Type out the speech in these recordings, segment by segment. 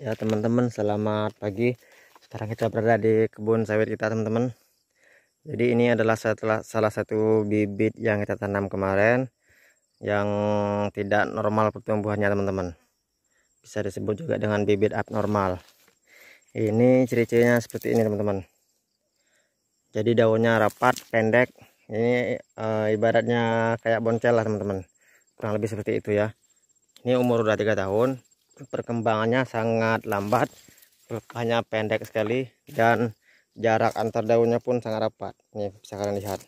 Ya teman-teman selamat pagi Sekarang kita berada di kebun sawit kita teman-teman Jadi ini adalah salah satu bibit yang kita tanam kemarin Yang tidak normal pertumbuhannya teman-teman Bisa disebut juga dengan bibit abnormal Ini ciri-cirinya seperti ini teman-teman Jadi daunnya rapat, pendek Ini e, ibaratnya kayak boncel lah teman-teman Kurang lebih seperti itu ya Ini umur udah tiga tahun perkembangannya sangat lambat hanya pendek sekali dan jarak antar daunnya pun sangat rapat Ini bisa kalian lihat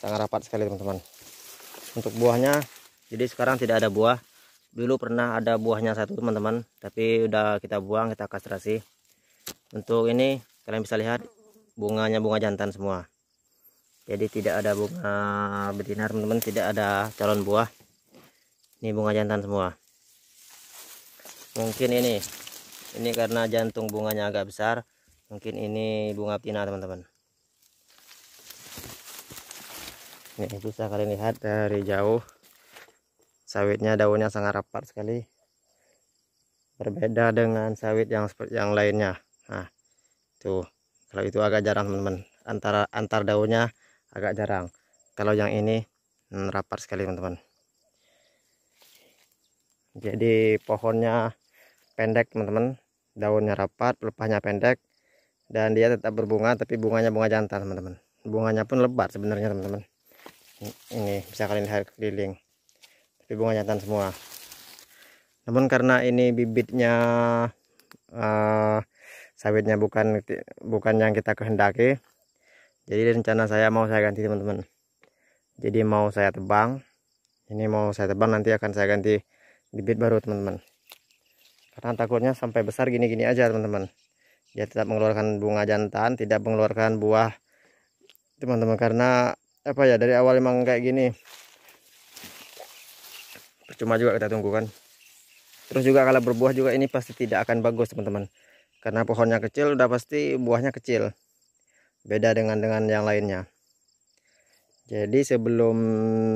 sangat rapat sekali teman-teman untuk buahnya jadi sekarang tidak ada buah dulu pernah ada buahnya satu teman-teman tapi udah kita buang kita kastrasi untuk ini kalian bisa lihat bunganya bunga jantan semua jadi tidak ada bunga betina teman-teman tidak ada calon buah ini bunga jantan semua mungkin ini ini karena jantung bunganya agak besar mungkin ini bunga pina teman-teman ini susah kalian lihat dari jauh sawitnya daunnya sangat rapat sekali berbeda dengan sawit yang seperti yang lainnya nah tuh kalau itu agak jarang teman-teman antara antar daunnya agak jarang kalau yang ini hmm, rapat sekali teman-teman jadi pohonnya pendek teman-teman daunnya rapat lepahnya pendek dan dia tetap berbunga tapi bunganya bunga jantan teman-teman bunganya pun lebat sebenarnya teman-teman ini bisa kalian lihat keliling tapi bunga jantan semua namun karena ini bibitnya uh, sawitnya bukan bukan yang kita kehendaki jadi rencana saya mau saya ganti teman-teman jadi mau saya tebang ini mau saya tebang nanti akan saya ganti bibit baru teman-teman karena takutnya sampai besar gini-gini aja teman-teman dia tidak mengeluarkan bunga jantan tidak mengeluarkan buah teman-teman karena apa ya dari awal emang kayak gini percuma juga kita tunggu kan terus juga kalau berbuah juga ini pasti tidak akan bagus teman-teman karena pohonnya kecil udah pasti buahnya kecil beda dengan dengan yang lainnya jadi sebelum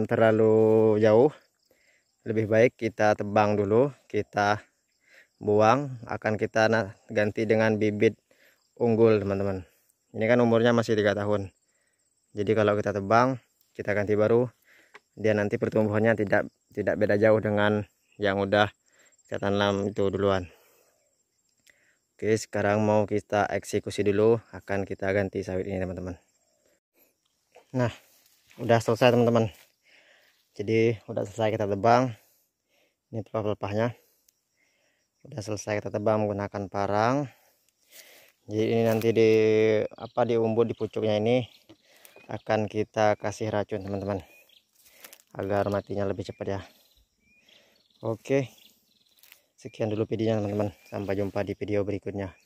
terlalu jauh lebih baik kita tebang dulu kita buang akan kita ganti dengan bibit unggul teman-teman ini kan umurnya masih tiga tahun jadi kalau kita tebang kita ganti baru dia nanti pertumbuhannya tidak tidak beda jauh dengan yang udah kita tanam itu duluan oke sekarang mau kita eksekusi dulu akan kita ganti sawit ini teman-teman nah udah selesai teman-teman jadi udah selesai kita tebang ini pelepah-pelepahnya udah selesai kita tebang menggunakan parang jadi ini nanti di apa di umbut di pucuknya ini akan kita kasih racun teman-teman agar matinya lebih cepat ya oke sekian dulu videonya teman-teman sampai jumpa di video berikutnya